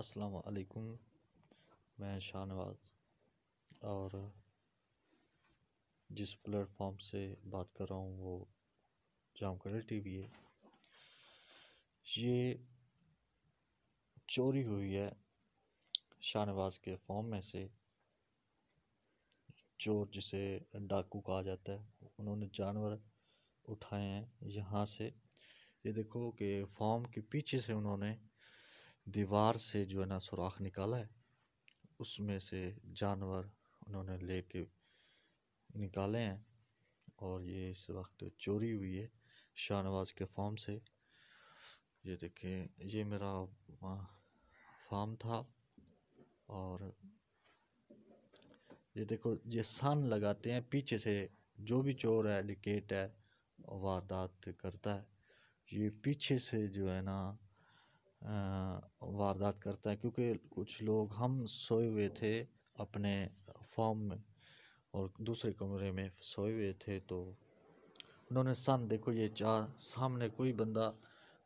السلام علیکم میں شاہ نواز اور جس پلیٹ فارم سے بات کر رہا ہوں وہ جام کلر ٹی وی ہے یہ چوری ہوئی ہے شاہ نواز کے فارم میں سے چور جسے ڈاکو کہا جاتا ہے انہوں نے جانور اٹھائے ہیں یہاں سے یہ دیکھو کہ فارم کے پیچھے سے انہوں نے دیوار سے جو ہے نا سوراخ نکالا ہے اس میں سے جانور انہوں نے لے کے نکالے ہیں اور یہ اس وقت چوری ہوئی ہے شاہ نواز کے فارم سے یہ دیکھیں یہ میرا فارم تھا اور یہ دیکھو یہ سن لگاتے ہیں پیچھے سے جو بھی چور ہے ڈکیٹ ہے واردات کرتا ہے یہ پیچھے سے جو ہے نا واردات کرتا ہے کیونکہ کچھ لوگ ہم سوئے ہوئے تھے اپنے فارم میں اور دوسرے کمرے میں سوئے ہوئے تھے تو انہوں نے سن دیکھو یہ چار سامنے کوئی بندہ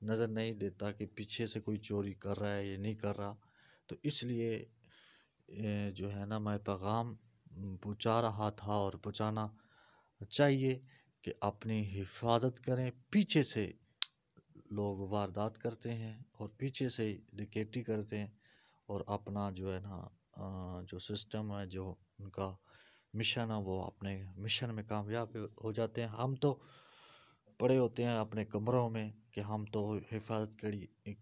نظر نہیں دیتا کہ پیچھے سے کوئی چوری کر رہا ہے یا نہیں کر رہا تو اس لیے جو ہے نا میں پیغام پہنچا رہا تھا اور پہنچانا چاہیے کہ اپنی حفاظت کریں پیچھے سے لوگ واردات کرتے ہیں اور پیچھے سے ڈکیٹی کرتے ہیں اور اپنا جو ہے نا جو سسٹم ہے جو ان کا مشن ہے وہ اپنے مشن میں کامیاب ہو جاتے ہیں ہم تو پڑے ہوتے ہیں اپنے کمروں میں کہ ہم تو حفاظت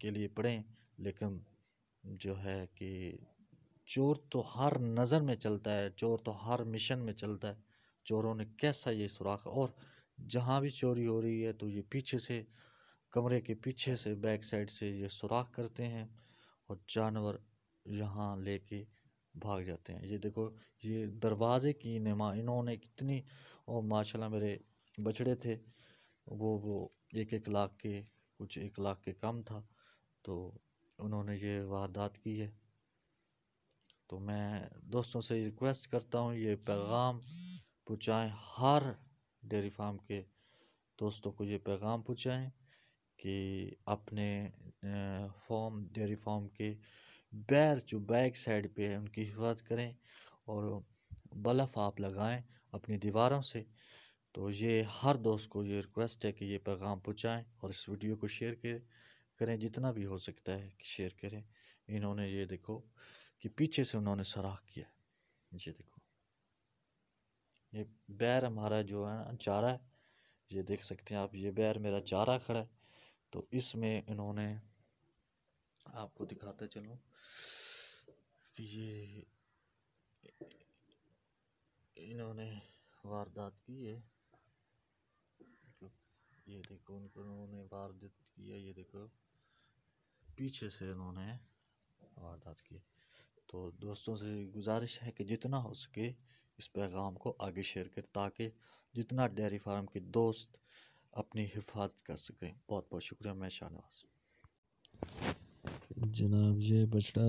کے لیے پڑھیں لیکن جو ہے کہ چور تو ہر نظر میں چلتا ہے چور تو ہر مشن میں چلتا ہے چوروں نے کیسا یہ سوراخ اور جہاں بھی چوری ہو رہی ہے تو یہ پیچھے سے کمرے کے پیچھے سے بیک سائڈ سے یہ سوراخ کرتے ہیں اور جانور یہاں لے کے بھاگ جاتے ہیں یہ دیکھو یہ دروازے کی نما انہوں نے کتنی اور ماشاء اللہ میرے بچڑے تھے وہ ایک ایک لاکھ کے کچھ ایک لاکھ کے کم تھا تو انہوں نے یہ واردات کی ہے تو میں دوستوں سے ریکویسٹ کرتا ہوں یہ پیغام پہنچائیں ہر ڈیری فارم کے دوستوں کو یہ پیغام پہنچائیں کہ اپنے فارم ڈیری فارم کے بیر جو بیک سائڈ پہ ہے ان کی حفاظت کریں اور بلف آپ لگائیں اپنی دیواروں سے تو یہ ہر دوست کو یہ ریکویسٹ ہے کہ یہ پیغام پہنچائیں اور اس ویڈیو کو شیئر کریں جتنا بھی ہو سکتا ہے کہ شیئر کریں انہوں نے یہ دیکھو کہ پیچھے سے انہوں نے سراخ کیا یہ دیکھو یہ بیر ہمارا جو ہے نا چارہ ہے یہ دیکھ سکتے ہیں آپ یہ بیر میرا چارہ کھڑا ہے تو اس میں انہوں نے آپ کو دکھاتا چلوں کہ یہ انہوں نے واردات کی ہے یہ دیکھو ان کو انہوں نے واردات کی ہے یہ دیکھو پیچھے سے انہوں نے واردات کی تو دوستوں سے گزارش ہے کہ جتنا ہو سکے اس پیغام کو آگے شیئر کر تاکہ جتنا ڈیری فارم کے دوست اپنی حفاظت کر سکیں بہت بہت شکریہ میں شاہ نواز جناب یہ بچڑا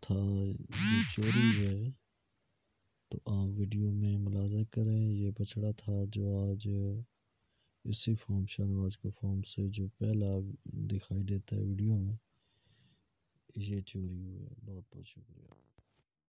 تھا یہ چوری ہے تو آپ ویڈیو میں ملاحظہ کریں یہ بچڑا تھا جو آج اسی فارم شاہ نواز کے فارم سے جو پہلا دکھائی دیتا ہے ویڈیو میں یہ چوری ہوئی ہے بہت بہت شکریہ